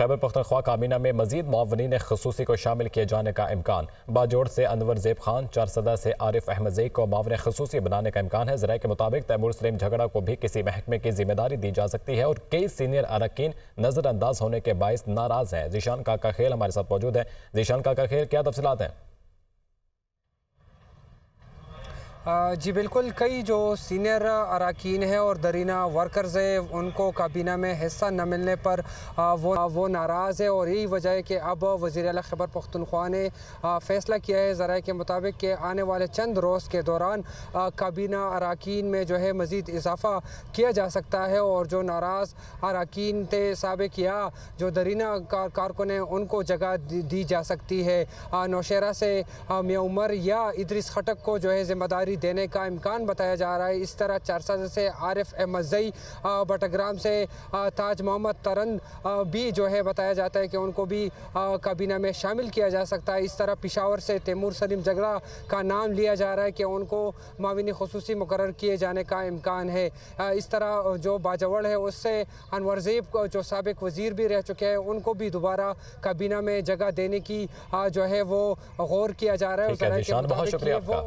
खैबर पख्तनख्वा काबीना में मजीद ने खसूसी को शामिल किए जाने का इम्कान बाजोड़ से अनवर जेब खान चारसदा से आरिफ अहमद जई को मावन खसूसी बनाने का इम्कान है जरा के मुताबिक तैमूर सलीम झगड़ा को भी किसी महकमे की जिम्मेदारी दी जा सकती है और कई सीनियर अरकान नज़रअंदाज होने के बायस नाराज़ हैं जीशान काका खेल हमारे साथ मौजूद है जीशान काका खेल क्या तफसलत हैं जी बिल्कुल कई जो सीनियर अरकान हैं और दरीना वर्कर्स हैं उनको काबीना में हिस्सा न मिलने पर वो वो नाराज़ है और यही वजह है कि अब वज़ी अल खैबर पख्तनख्वा ने फ़ैसला किया है ज़रा के मुताबिक कि आने वाले चंद रोज़ के दौरान काबीना अरकान में जो है मज़ीद इजाफा किया जा सकता है और जो नाराज़ अरकान थे सबक या जो दरीना कार कारकुन हैं उनको जगह दी जा सकती है नौशहरा से म्या उमर या इदरिस खटक को जो है ज़िम्मेदारी देने का इम्कान बताया जा रहा है इस तरह चारसा से आरिफ अहमदई बटग्राम से ताज मोहम्मद तरन भी जो है बताया जाता है कि उनको भी काबीना में शामिल किया जा सकता है इस तरह पिशावर से तैमूर सलीम जगड़ा का नाम लिया जा रहा है कि उनको माविन खसूस मुकर किए जाने का इम्कान है इस तरह जो बाजवड़ है उससे अनवर जेब जो सबक वज़ी भी रह चुके हैं उनको भी दोबारा काबीना में जगह देने की जो है वो गौर किया जा रहा है, है बहुत शुक्रिया